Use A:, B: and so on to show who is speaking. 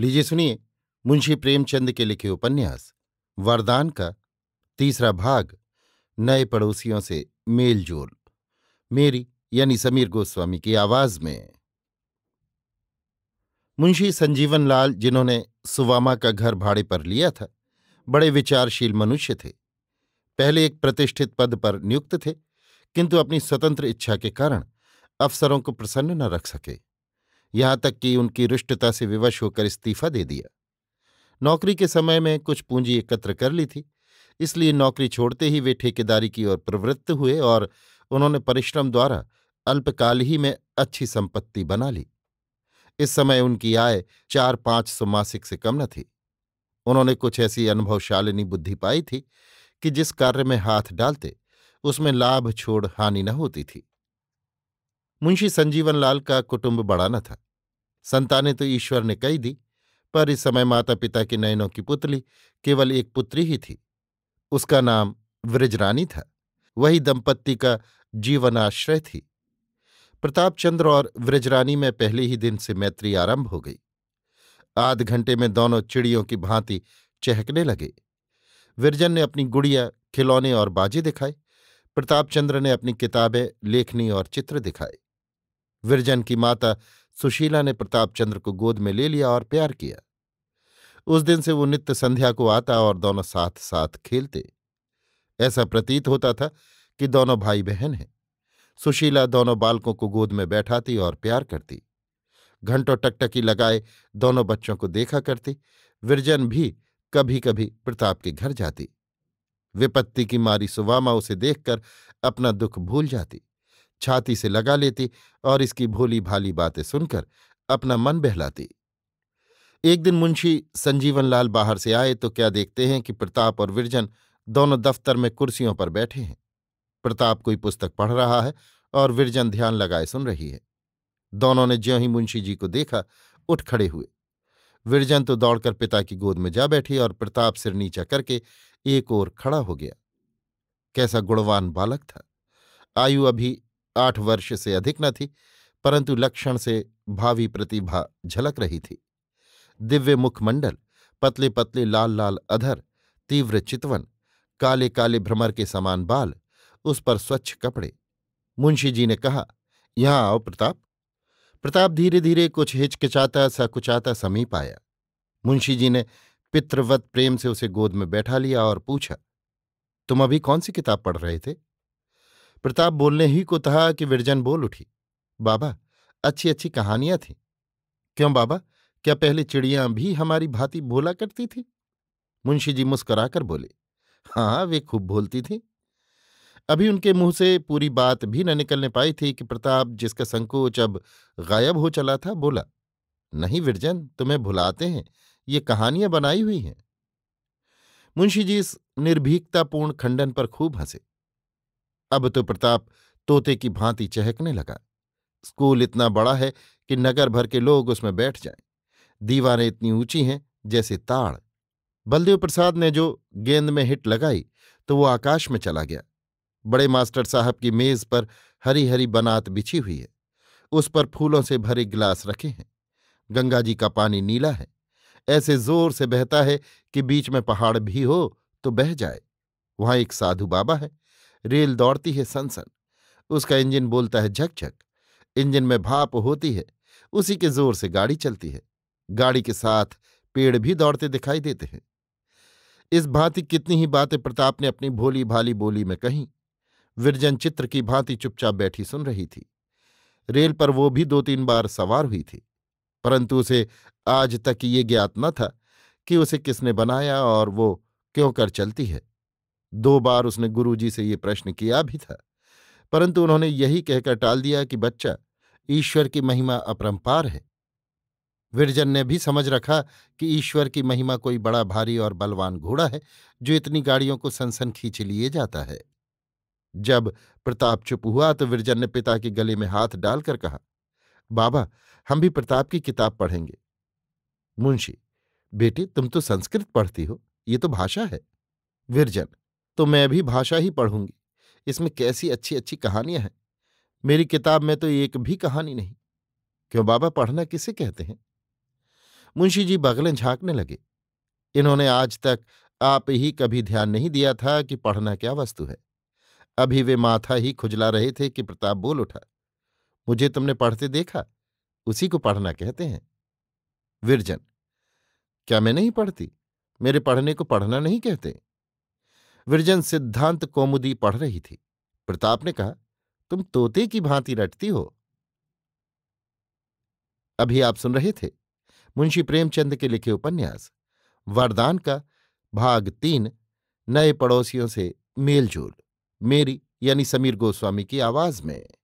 A: लीजिए सुनिए मुंशी प्रेमचंद के लिखे उपन्यास वरदान का तीसरा भाग नए पड़ोसियों से मेलजोल मेरी यानी समीर गोस्वामी की आवाज में मुंशी संजीवन लाल जिन्होंने सुवामा का घर भाड़े पर लिया था बड़े विचारशील मनुष्य थे पहले एक प्रतिष्ठित पद पर नियुक्त थे किंतु अपनी स्वतंत्र इच्छा के कारण अफसरों को प्रसन्न न रख सके यहां तक कि उनकी रुष्टता से विवश होकर इस्तीफा दे दिया नौकरी के समय में कुछ पूंजी एकत्र कर ली थी इसलिए नौकरी छोड़ते ही वे ठेकेदारी की ओर प्रवृत्त हुए और उन्होंने परिश्रम द्वारा अल्पकाल ही में अच्छी संपत्ति बना ली इस समय उनकी आय चार पांच सौ मासिक से कम न थी उन्होंने कुछ ऐसी अनुभवशालिनी बुद्धि पाई थी कि जिस कार्य में हाथ डालते उसमें लाभ छोड़ हानि न होती थी मुंशी संजीवन लाल का कुटुंब बड़ा न था संतानें तो ईश्वर ने कही दी पर इस समय माता पिता के नयनों की पुतली केवल एक पुत्री ही थी उसका नाम व्रजरानी था वही दंपत्ति का जीवनाश्रय थी प्रताप चंद्र और व्रजरानी में पहले ही दिन से मैत्री आरंभ हो गई आध घंटे में दोनों चिड़ियों की भांति चहकने लगे विरजन ने अपनी गुड़िया खिलौने और बाजे दिखाए प्रतापचंद्र ने अपनी किताबें लेखनी और चित्र दिखाए विरजन की माता सुशीला ने प्रताप चंद्र को गोद में ले लिया और प्यार किया उस दिन से वो नित्य संध्या को आता और दोनों साथ साथ खेलते ऐसा प्रतीत होता था कि दोनों भाई बहन हैं सुशीला दोनों बालकों को गोद में बैठाती और प्यार करती घंटों टकटकी लगाए दोनों बच्चों को देखा करती विरजन भी कभी कभी प्रताप के घर जाती विपत्ति की मारी सुवामा उसे देखकर अपना दुख भूल जाती छाती से लगा लेती और इसकी भोली भाली बातें सुनकर अपना मन बहलाती एक दिन मुंशी संजीवन लाल बाहर से आए तो क्या देखते हैं कि प्रताप और विरजन दोनों दफ्तर में कुर्सियों पर बैठे हैं प्रताप कोई पुस्तक पढ़ रहा है और विरजन ध्यान लगाए सुन रही है दोनों ने ज्यों ही मुंशी जी को देखा उठ खड़े हुए विरजन तो दौड़कर पिता की गोद में जा बैठी और प्रताप सिर नीचा करके एक ओर खड़ा हो गया कैसा गुणवान बालक था आयु अभी आठ वर्ष से अधिक न थी परंतु लक्षण से भावी प्रतिभा झलक रही थी दिव्य मुखमंडल पतले पतले लाल लाल अधर तीव्र चितवन काले काले भ्रमर के समान बाल उस पर स्वच्छ कपड़े मुंशी जी ने कहा यहां आओ प्रताप प्रताप धीरे धीरे कुछ हिचकिचाता सा कुचाता समीप आया मुंशी जी ने पितृवत प्रेम से उसे गोद में बैठा लिया और पूछा तुम अभी कौन सी किताब पढ़ रहे थे प्रताप बोलने ही को कहा कि विरजन बोल उठी बाबा अच्छी अच्छी कहानियां थीं क्यों बाबा क्या पहले चिड़ियां भी हमारी भांति बोला करती थी मुंशी जी मुस्कराकर बोले हाँ वे खूब बोलती थी अभी उनके मुंह से पूरी बात भी न निकलने पाई थी कि प्रताप जिसका संकोच अब गायब हो चला था बोला नहीं विरजन तुम्हें भुलाते हैं ये कहानियां बनाई हुई हैं मुंशी जी इस निर्भीकतापूर्ण खंडन पर खूब हंसे अब तो प्रताप तोते की भांति चहकने लगा स्कूल इतना बड़ा है कि नगर भर के लोग उसमें बैठ जाएं दीवारें इतनी ऊंची हैं जैसे ताड़ बलदेव प्रसाद ने जो गेंद में हिट लगाई तो वो आकाश में चला गया बड़े मास्टर साहब की मेज पर हरी हरी बनात बिछी हुई है उस पर फूलों से भरे गिलास रखे हैं गंगा जी का पानी नीला है ऐसे जोर से बहता है कि बीच में पहाड़ भी हो तो बह जाए वहां एक साधु बाबा है रेल दौड़ती है सनसन उसका इंजन बोलता है झकझक इंजन में भाप होती है उसी के जोर से गाड़ी चलती है गाड़ी के साथ पेड़ भी दौड़ते दिखाई देते हैं इस भांति कितनी ही बातें प्रताप ने अपनी भोली भाली बोली में कही विरजन चित्र की भांति चुपचाप बैठी सुन रही थी रेल पर वो भी दो तीन बार सवार हुई थी परंतु उसे आज तक ये ज्ञात न था कि उसे किसने बनाया और वो क्यों कर चलती है दो बार उसने गुरुजी से ये प्रश्न किया भी था परंतु उन्होंने यही कहकर टाल दिया कि बच्चा ईश्वर की महिमा अपरंपार है विरजन ने भी समझ रखा कि ईश्वर की महिमा कोई बड़ा भारी और बलवान घोड़ा है जो इतनी गाड़ियों को सनसन खींच लिए जाता है जब प्रताप चुप हुआ तो विरजन ने पिता के गले में हाथ डालकर कहा बाबा हम भी प्रताप की किताब पढ़ेंगे मुंशी बेटी तुम तो संस्कृत पढ़ती हो ये तो भाषा है विरजन तो मैं भी भाषा ही पढ़ूंगी इसमें कैसी अच्छी अच्छी कहानियां हैं मेरी किताब में तो एक भी कहानी नहीं क्यों बाबा पढ़ना किसे कहते हैं मुंशी जी बगलें झांकने लगे इन्होंने आज तक आप ही कभी ध्यान नहीं दिया था कि पढ़ना क्या वस्तु है अभी वे माथा ही खुजला रहे थे कि प्रताप बोल उठा मुझे तुमने पढ़ते देखा उसी को पढ़ना कहते हैं विरजन क्या मैं नहीं पढ़ती मेरे पढ़ने को पढ़ना नहीं कहते विरजन सिद्धांत कौमुदी पढ़ रही थी प्रताप ने कहा तुम तोते की भांति रटती हो अभी आप सुन रहे थे मुंशी प्रेमचंद के लिखे उपन्यास वरदान का भाग तीन नए पड़ोसियों से मेलजोल मेरी यानी समीर गोस्वामी की आवाज में